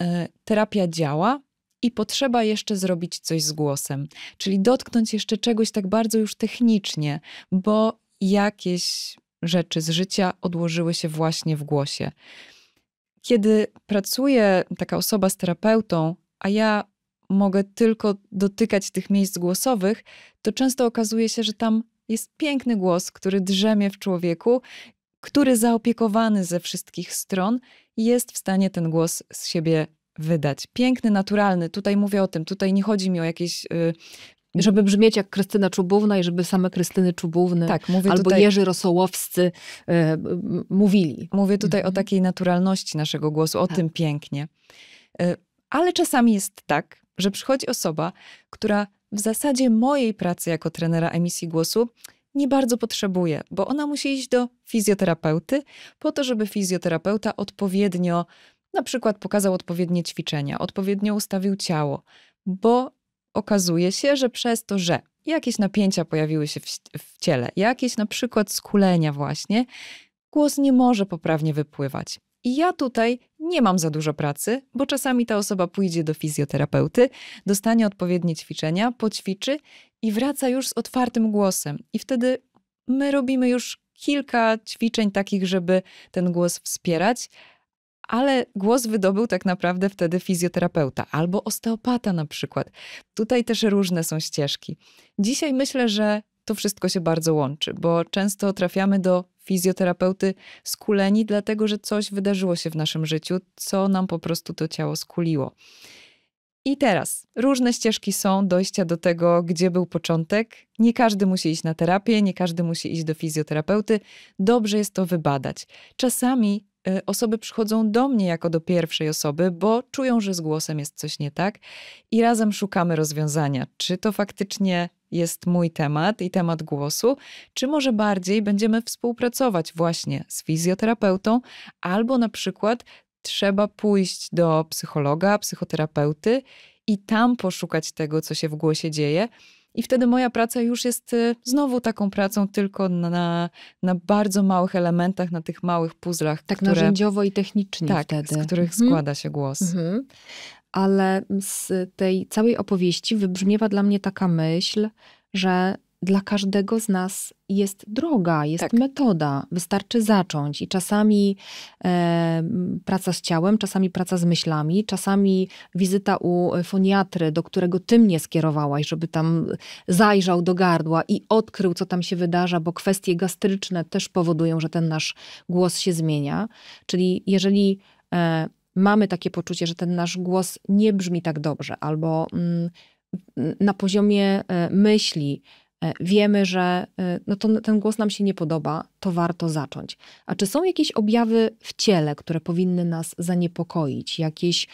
E, terapia działa, i potrzeba jeszcze zrobić coś z głosem, czyli dotknąć jeszcze czegoś tak bardzo już technicznie, bo jakieś rzeczy z życia odłożyły się właśnie w głosie. Kiedy pracuje taka osoba z terapeutą, a ja mogę tylko dotykać tych miejsc głosowych, to często okazuje się, że tam jest piękny głos, który drzemie w człowieku, który zaopiekowany ze wszystkich stron jest w stanie ten głos z siebie wydać. Piękny, naturalny. Tutaj mówię o tym, tutaj nie chodzi mi o jakieś. Yy... żeby brzmieć jak Krystyna Czubówna i żeby same Krystyny Czubówny tak, mówię albo tutaj... Jerzy Rosołowscy yy, mówili. Mówię tutaj mhm. o takiej naturalności naszego głosu, o tak. tym pięknie. Y, ale czasami jest tak, że przychodzi osoba, która w zasadzie mojej pracy jako trenera emisji głosu nie bardzo potrzebuje, bo ona musi iść do fizjoterapeuty po to, żeby fizjoterapeuta odpowiednio, na przykład pokazał odpowiednie ćwiczenia, odpowiednio ustawił ciało, bo okazuje się, że przez to, że jakieś napięcia pojawiły się w, w ciele, jakieś na przykład skulenia właśnie, głos nie może poprawnie wypływać. I ja tutaj nie mam za dużo pracy, bo czasami ta osoba pójdzie do fizjoterapeuty, dostanie odpowiednie ćwiczenia, poćwiczy i wraca już z otwartym głosem. I wtedy my robimy już kilka ćwiczeń takich, żeby ten głos wspierać, ale głos wydobył tak naprawdę wtedy fizjoterapeuta albo osteopata na przykład. Tutaj też różne są ścieżki. Dzisiaj myślę, że to wszystko się bardzo łączy, bo często trafiamy do fizjoterapeuty skuleni, dlatego że coś wydarzyło się w naszym życiu, co nam po prostu to ciało skuliło. I teraz różne ścieżki są dojścia do tego, gdzie był początek. Nie każdy musi iść na terapię, nie każdy musi iść do fizjoterapeuty. Dobrze jest to wybadać. Czasami y, osoby przychodzą do mnie jako do pierwszej osoby, bo czują, że z głosem jest coś nie tak i razem szukamy rozwiązania. Czy to faktycznie jest mój temat i temat głosu, czy może bardziej będziemy współpracować właśnie z fizjoterapeutą albo na przykład trzeba pójść do psychologa, psychoterapeuty i tam poszukać tego, co się w głosie dzieje. I wtedy moja praca już jest y, znowu taką pracą tylko na, na bardzo małych elementach, na tych małych puzzlach. Tak które, narzędziowo i technicznie tak, wtedy. z których mhm. składa się głos. Mhm ale z tej całej opowieści wybrzmiewa dla mnie taka myśl, że dla każdego z nas jest droga, jest tak. metoda. Wystarczy zacząć i czasami e, praca z ciałem, czasami praca z myślami, czasami wizyta u foniatry, do którego ty mnie skierowałaś, żeby tam zajrzał do gardła i odkrył, co tam się wydarza, bo kwestie gastryczne też powodują, że ten nasz głos się zmienia. Czyli jeżeli e, mamy takie poczucie, że ten nasz głos nie brzmi tak dobrze, albo mm, na poziomie e, myśli e, wiemy, że e, no to, ten głos nam się nie podoba, to warto zacząć. A czy są jakieś objawy w ciele, które powinny nas zaniepokoić, jakieś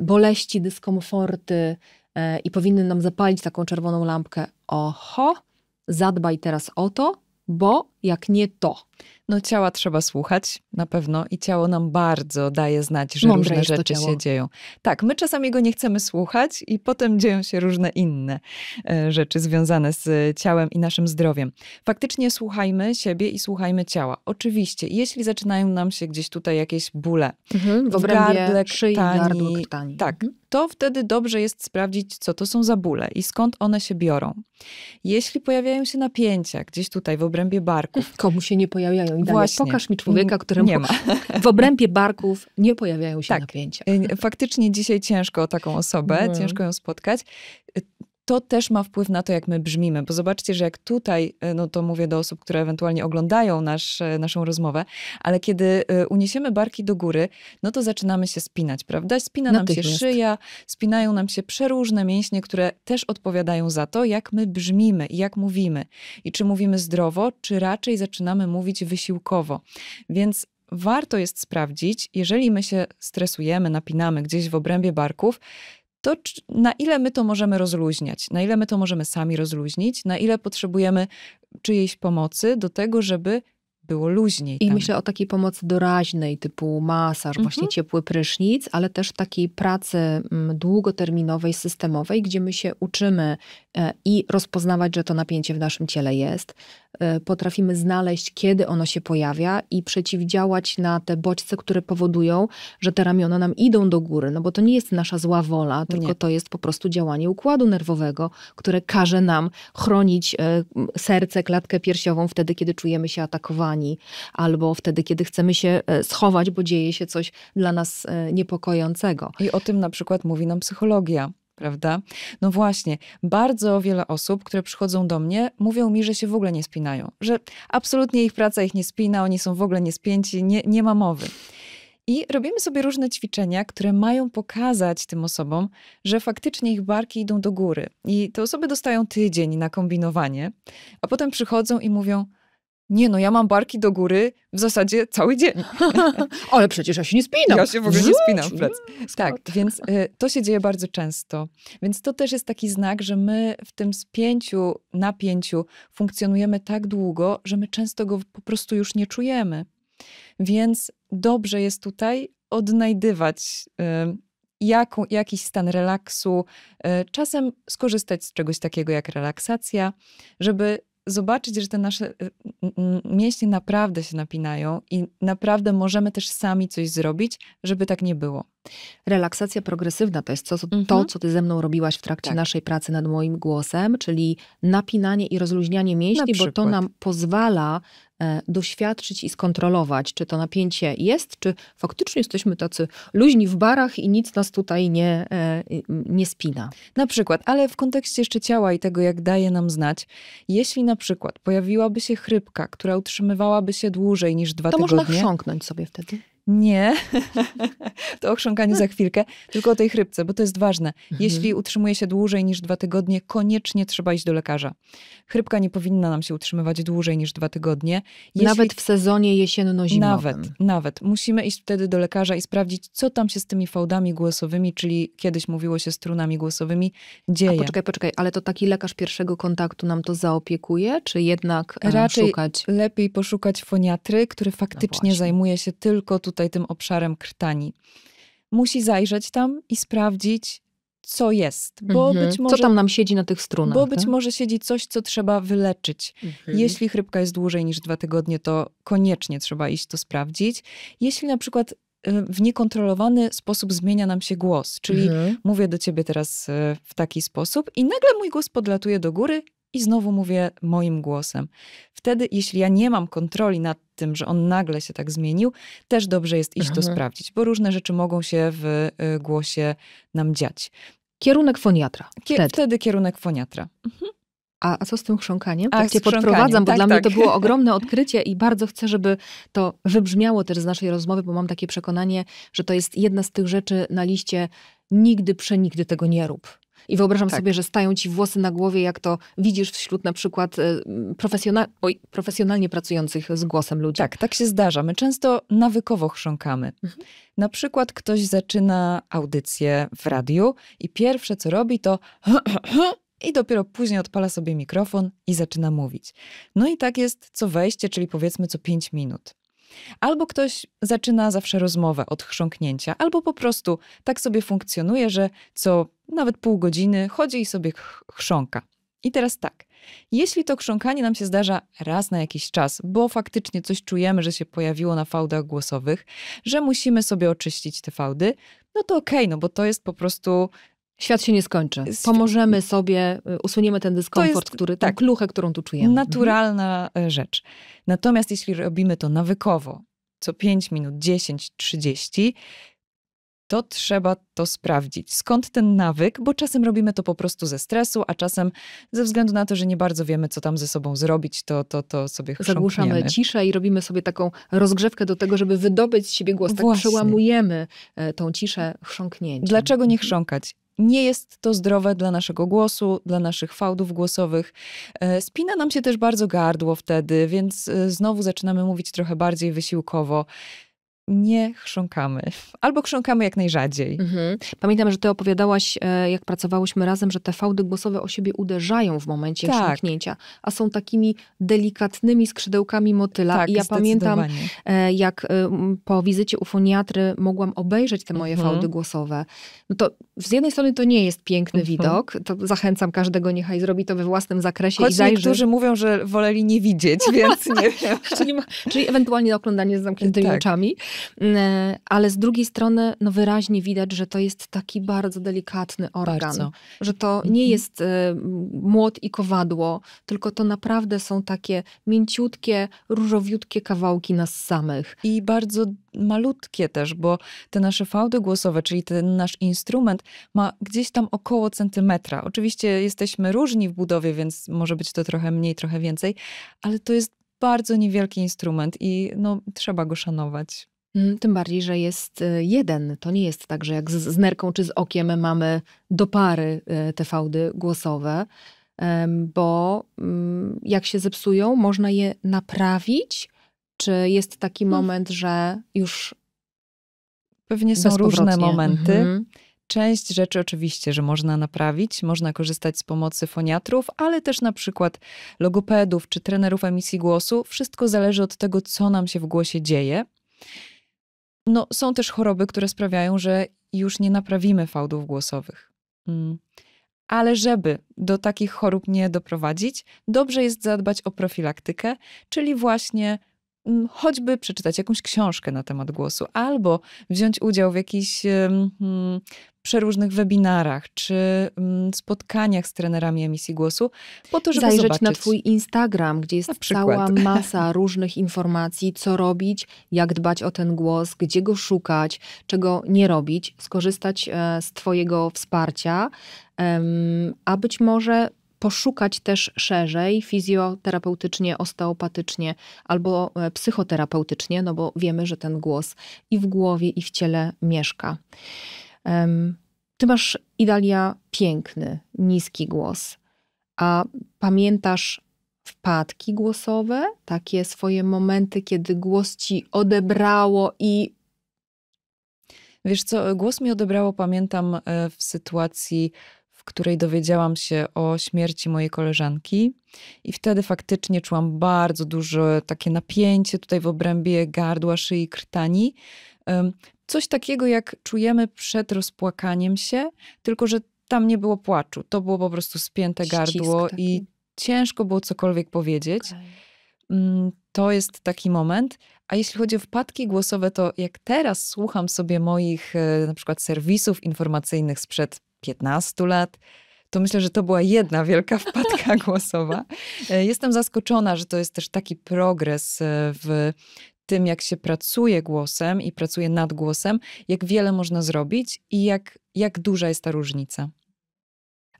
boleści, dyskomforty i powinny nam zapalić taką czerwoną lampkę? Oho, zadbaj teraz o to, bo jak nie to. No ciała trzeba słuchać na pewno i ciało nam bardzo daje znać, że Mądre różne rzeczy się dzieją. Tak, my czasami go nie chcemy słuchać i potem dzieją się różne inne e, rzeczy związane z e, ciałem i naszym zdrowiem. Faktycznie słuchajmy siebie i słuchajmy ciała. Oczywiście, jeśli zaczynają nam się gdzieś tutaj jakieś bóle mhm, w obrębie gardle, szyi, gardło, krtani. Tak, mhm. to wtedy dobrze jest sprawdzić, co to są za bóle i skąd one się biorą. Jeśli pojawiają się napięcia gdzieś tutaj w obrębie barku, barków. Komu się nie pojawiają. I Właśnie. pokaż mi człowieka, mm, któremu nie ma. w obrębie barków nie pojawiają się tak. napięcia. Y, faktycznie dzisiaj ciężko o taką osobę, mm. ciężko ją spotkać to też ma wpływ na to, jak my brzmimy, bo zobaczcie, że jak tutaj, e, no to mówię do osób, które ewentualnie oglądają nasz, e, naszą rozmowę, ale kiedy e, uniesiemy barki do góry, no to zaczynamy się spinać, prawda? Spina nam się szyja, spinają nam się przeróżne mięśnie, które też odpowiadają za to, jak my brzmimy i jak mówimy. I czy mówimy zdrowo, czy raczej zaczynamy mówić wysiłkowo. Więc warto jest sprawdzić, jeżeli my się stresujemy, napinamy gdzieś w obrębie barków, to na ile my to możemy rozluźniać, na ile my to możemy sami rozluźnić, na ile potrzebujemy czyjejś pomocy do tego, żeby było luźniej. I tam. myślę o takiej pomocy doraźnej, typu masaż, mhm. właśnie ciepły prysznic, ale też takiej pracy mm, długoterminowej, systemowej, gdzie my się uczymy e, i rozpoznawać, że to napięcie w naszym ciele jest, e, potrafimy znaleźć, kiedy ono się pojawia i przeciwdziałać na te bodźce, które powodują, że te ramiona nam idą do góry, no bo to nie jest nasza zła wola, tylko nie. to jest po prostu działanie układu nerwowego, które każe nam chronić e, serce, klatkę piersiową wtedy, kiedy czujemy się atakowani albo wtedy, kiedy chcemy się e, schować, bo dzieje się coś dla nas e, niepokojącego. I o tym na przykład mówi nam psychologia prawda? No właśnie, bardzo wiele osób, które przychodzą do mnie, mówią mi, że się w ogóle nie spinają, że absolutnie ich praca ich nie spina, oni są w ogóle niespięci, nie, nie ma mowy. I robimy sobie różne ćwiczenia, które mają pokazać tym osobom, że faktycznie ich barki idą do góry. I te osoby dostają tydzień na kombinowanie, a potem przychodzą i mówią: nie no, ja mam barki do góry w zasadzie cały dzień. Ale przecież ja się nie spinam. Ja się w ogóle nie spinam w plec. Tak, więc y, to się dzieje bardzo często. Więc to też jest taki znak, że my w tym spięciu, napięciu funkcjonujemy tak długo, że my często go po prostu już nie czujemy. Więc dobrze jest tutaj odnajdywać y, jaką, jakiś stan relaksu, y, czasem skorzystać z czegoś takiego jak relaksacja, żeby zobaczyć, że te nasze y, mięśnie naprawdę się napinają i naprawdę możemy też sami coś zrobić, żeby tak nie było. Relaksacja progresywna to jest to, mhm. to co ty ze mną robiłaś w trakcie tak. naszej pracy nad moim głosem, czyli napinanie i rozluźnianie mięśni, bo to nam pozwala e, doświadczyć i skontrolować, czy to napięcie jest, czy faktycznie jesteśmy tacy luźni w barach i nic nas tutaj nie, e, nie spina. Na przykład, ale w kontekście jeszcze ciała i tego, jak daje nam znać, jeśli na przykład pojawiłaby się chrypka, która utrzymywałaby się dłużej niż dwa to tygodnie... To można chrząknąć sobie wtedy. Nie, to o chrząkaniu za chwilkę, tylko o tej chrypce, bo to jest ważne. Mhm. Jeśli utrzymuje się dłużej niż dwa tygodnie, koniecznie trzeba iść do lekarza. Chrypka nie powinna nam się utrzymywać dłużej niż dwa tygodnie. Jeśli... Nawet w sezonie jesienno-zimowym. Nawet, nawet. Musimy iść wtedy do lekarza i sprawdzić, co tam się z tymi fałdami głosowymi, czyli kiedyś mówiło się strunami głosowymi, dzieje. A poczekaj, poczekaj, ale to taki lekarz pierwszego kontaktu nam to zaopiekuje, czy jednak Raczej szukać? lepiej poszukać foniatry, który no faktycznie no zajmuje się tylko tu tutaj tym obszarem krtani, musi zajrzeć tam i sprawdzić, co jest. Bo mhm. być może, co tam nam siedzi na tych strunach. Bo być tak? może siedzi coś, co trzeba wyleczyć. Mhm. Jeśli chrypka jest dłużej niż dwa tygodnie, to koniecznie trzeba iść to sprawdzić. Jeśli na przykład y, w niekontrolowany sposób zmienia nam się głos. Czyli mhm. mówię do ciebie teraz y, w taki sposób i nagle mój głos podlatuje do góry i znowu mówię moim głosem. Wtedy, jeśli ja nie mam kontroli nad tym, że on nagle się tak zmienił, też dobrze jest iść mhm. to sprawdzić, bo różne rzeczy mogą się w y, głosie nam dziać. Kierunek foniatra. wtedy. wtedy kierunek foniatra. Mhm. A, a, co z tym chrząkaniem? Tak cię podprowadzam, bo tak, dla tak. mnie to tak. było ogromne odkrycie i bardzo chcę, żeby to wybrzmiało też z naszej rozmowy, bo mam takie przekonanie, że to jest jedna z tych rzeczy na liście nigdy, przenigdy tego nie rób. I wyobrażam tak. sobie, że stają ci włosy na głowie, jak to widzisz wśród na przykład y, profesjonal, oj, profesjonalnie pracujących z głosem ludzi. Tak, tak się zdarza. My często nawykowo chrząkamy. Mhm. Na przykład ktoś zaczyna audycję w radiu i pierwsze co robi to i dopiero później odpala sobie mikrofon i zaczyna mówić. No i tak jest co wejście, czyli powiedzmy co 5 minut. Albo ktoś zaczyna zawsze rozmowę od chrząknięcia, albo po prostu tak sobie funkcjonuje, że co nawet pół godziny chodzi i sobie chrząka. I teraz tak, jeśli to chrząkanie nam się zdarza raz na jakiś czas, bo faktycznie coś czujemy, że się pojawiło na fałdach głosowych, że musimy sobie oczyścić te fałdy, no to okej, okay, no bo to jest po prostu Świat się nie skończy. Pomożemy sobie, y, usuniemy ten dyskomfort, jest, który, tak, tą kluchę, którą tu czujemy. Mhm. Naturalna y, rzecz. Natomiast jeśli robimy to nawykowo, co 5 minut, 10, 30, to trzeba to sprawdzić. Skąd ten nawyk? Bo czasem robimy to po prostu ze stresu, a czasem ze względu na to, że nie bardzo wiemy, co tam ze sobą zrobić, to, to, to sobie Zagłuszamy ciszę i robimy sobie taką rozgrzewkę do tego, żeby wydobyć z siebie głos. Tak Właśnie. przełamujemy y, tą ciszę chrząknięciem. Dlaczego nie chrząkać? Nie jest to zdrowe dla naszego głosu, dla naszych fałdów głosowych. E, spina nam się też bardzo gardło wtedy, więc e, znowu zaczynamy mówić trochę bardziej wysiłkowo nie chrząkamy. Albo chrząkamy jak najrzadziej. Mhm. Pamiętam, że ty opowiadałaś, e, jak pracowałyśmy razem, że te fałdy głosowe o siebie uderzają w momencie tak. chrząknięcia, a są takimi delikatnymi skrzydełkami motyla. Tak, I ja pamiętam, e, jak e, po wizycie u foniatry mogłam obejrzeć te moje mhm. fałdy głosowe. No to z jednej strony to nie jest piękny mhm. widok, to zachęcam każdego, niechaj zrobi to we własnym zakresie Choć i zajrzy. niektórzy mówią, że woleli nie widzieć, więc nie wiem. czyli, czyli ewentualnie oglądanie z zamkniętymi tak. oczami. Yy, ale z drugiej strony no wyraźnie widać, że to jest taki bardzo delikatny organ. Bardzo. Że to mhm. nie jest y, młot i kowadło, tylko to naprawdę są takie mięciutkie, różowiutkie kawałki nas samych. I bardzo malutkie też, bo te nasze fałdy głosowe, czyli ten nasz instrument ma gdzieś tam około centymetra. Oczywiście jesteśmy różni w budowie, więc może być to trochę mniej, trochę więcej, ale to jest bardzo niewielki instrument i no, trzeba go szanować. Mm, tym bardziej, że jest y, jeden. To nie jest tak, że jak z, z nerką czy z okiem mamy do pary y, te fałdy głosowe, bo mm, jak się zepsują, można je naprawić. Czy jest taki no. moment, że już. Pewnie są różne momenty. Mhm. Część rzeczy oczywiście, że można naprawić, można korzystać z pomocy foniatrów, ale też na przykład logopedów czy trenerów emisji głosu. Wszystko zależy od tego, co nam się w głosie dzieje no, są też choroby, które sprawiają, że już nie naprawimy fałdów głosowych. Mm. Ale żeby do takich chorób nie doprowadzić, dobrze jest zadbać o profilaktykę, czyli właśnie choćby przeczytać jakąś książkę na temat głosu, albo wziąć udział w jakichś hmm, przeróżnych webinarach czy spotkaniach z trenerami emisji głosu, po to, żeby Zajrzeć zobaczyć. na Twój Instagram, gdzie jest cała masa różnych informacji, co robić, jak dbać o ten głos, gdzie go szukać, czego nie robić, skorzystać e, z Twojego wsparcia, a być może poszukać też szerzej, fizjoterapeutycznie, osteopatycznie albo e, psychoterapeutycznie, no bo wiemy, że ten głos i w głowie, i w ciele mieszka. Ty masz, Idalia, piękny, niski głos. A pamiętasz wpadki głosowe, takie swoje momenty, kiedy głos ci odebrało i. Wiesz co, głos mi odebrało, pamiętam e, w sytuacji której dowiedziałam się o śmierci mojej koleżanki. I wtedy faktycznie czułam bardzo duże takie napięcie tutaj w obrębie gardła, szyi, krtani. Coś takiego, jak czujemy przed rozpłakaniem się, tylko że tam nie było płaczu. To było po prostu spięte gardło i ciężko było cokolwiek powiedzieć. Okay. Mm, to jest taki moment. A jeśli chodzi o wpadki głosowe, to jak teraz słucham sobie moich e, na przykład serwisów informacyjnych sprzed 15 lat, to myślę, że to była jedna wielka wpadka głosowa. E, jestem zaskoczona, że to jest też taki progres e, w tym, jak się pracuje głosem i pracuje nad głosem, jak wiele można zrobić i jak, jak duża jest ta różnica.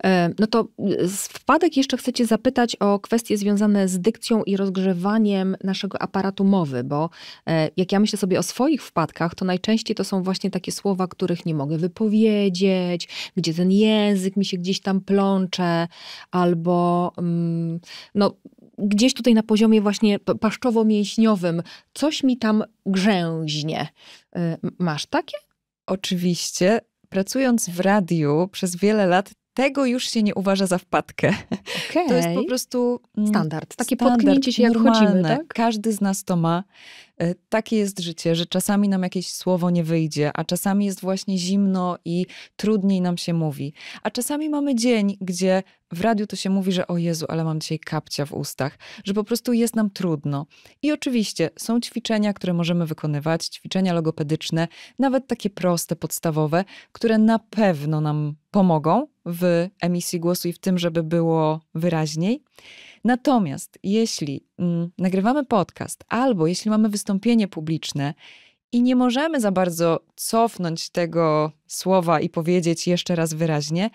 E, no to y, wpadek jeszcze chcecie zapytać o kwestie związane z dykcją i rozgrzewaniem naszego aparatu mowy, bo e, jak ja myślę sobie o swoich wpadkach, to najczęściej to są właśnie takie słowa, których nie mogę wypowiedzieć, gdzie ten język mi się gdzieś tam plącze, albo mm, no, gdzieś tutaj na poziomie właśnie paszczowo-mięśniowym coś mi tam grzęźnie. E, masz takie? Oczywiście. Pracując w radiu przez wiele lat tego już się nie uważa za wpadkę. Okay. To jest po prostu mm, standard. Takie standard, potknięcie się jak chodzimy, tak? Każdy z nas to ma. E, takie jest życie, że czasami nam jakieś słowo nie wyjdzie, a czasami jest właśnie zimno i trudniej nam się mówi. A czasami mamy dzień, gdzie w radiu to się mówi, że o Jezu, ale mam dzisiaj kapcia w ustach, że po prostu jest nam trudno. I oczywiście są ćwiczenia, które możemy wykonywać, ćwiczenia logopedyczne, nawet takie proste, podstawowe, które na pewno nam pomogą w emisji głosu i w tym, żeby było wyraźniej. Natomiast jeśli mm, nagrywamy podcast albo jeśli mamy wystąpienie publiczne i nie możemy za bardzo cofnąć tego słowa i powiedzieć jeszcze raz wyraźnie,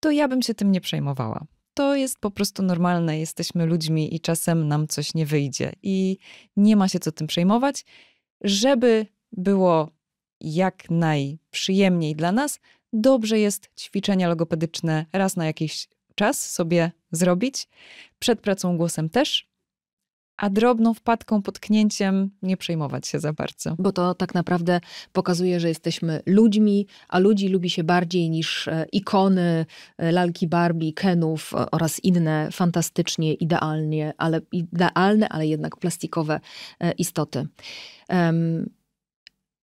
to ja bym się tym nie przejmowała. To jest po prostu normalne, jesteśmy ludźmi i czasem nam coś nie wyjdzie i nie ma się co tym przejmować. Żeby było jak najprzyjemniej dla nas, dobrze jest ćwiczenia logopedyczne raz na jakiś czas sobie zrobić. Przed pracą głosem też, a drobną wpadką, potknięciem nie przejmować się za bardzo. Bo to tak naprawdę pokazuje, że jesteśmy ludźmi, a ludzi lubi się bardziej niż e, ikony, e, lalki Barbie, Kenów e, oraz inne fantastycznie, idealnie, ale idealne, ale jednak plastikowe istoty. Um,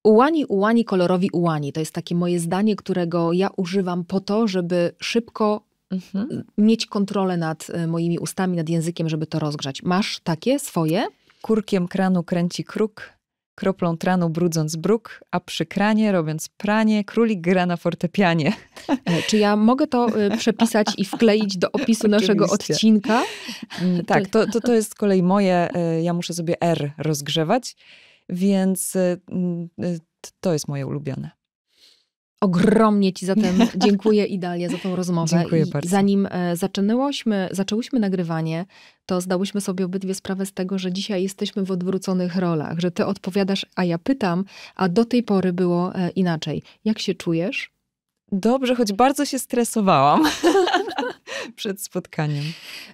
Ułani, ułani, kolorowi ułani. To jest takie moje zdanie, którego ja używam po to, żeby szybko mhm. Y, mieć kontrolę nad y, moimi ustami, nad językiem, żeby to rozgrzać. Masz takie swoje? Kurkiem kranu kręci kruk, kroplą tranu brudząc bruk, a przy kranie robiąc pranie, królik gra na fortepianie. E, czy ja mogę to y, przepisać i wkleić do opisu Oczywiście. naszego odcinka? Mm, tak, to, to, to jest z kolei moje, ja muszę sobie R rozgrzewać, więc mm, to jest moje ulubione. Ogromnie Ci za dziękuję i Dalia za tą rozmowę. Dziękuję I bardzo. Zanim e, zaczęłyśmy, zaczęłyśmy nagrywanie, to zdałyśmy sobie obydwie sprawę z tego, że dzisiaj jesteśmy w odwróconych rolach, że Ty odpowiadasz, a ja pytam, a do tej pory było e, inaczej. Jak się czujesz? Dobrze, choć bardzo się stresowałam. przed spotkaniem.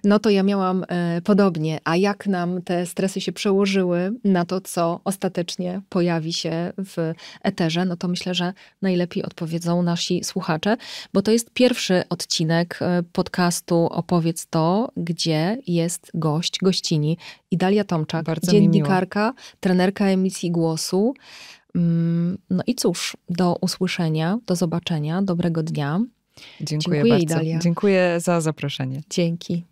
No to ja miałam e, podobnie. A jak nam te stresy się przełożyły na to, co ostatecznie pojawi się w eterze, no to myślę, że najlepiej odpowiedzą nasi słuchacze, bo to jest pierwszy odcinek e, podcastu Opowiedz to, gdzie jest gość, gościni Idalia Tomczak, Bardzo dziennikarka, trenerka emisji głosu. Mm, no i cóż, do usłyszenia, do zobaczenia, dobrego dnia. Dziękuję, Dziękuję bardzo. Dalia. Dziękuję za zaproszenie. Dzięki.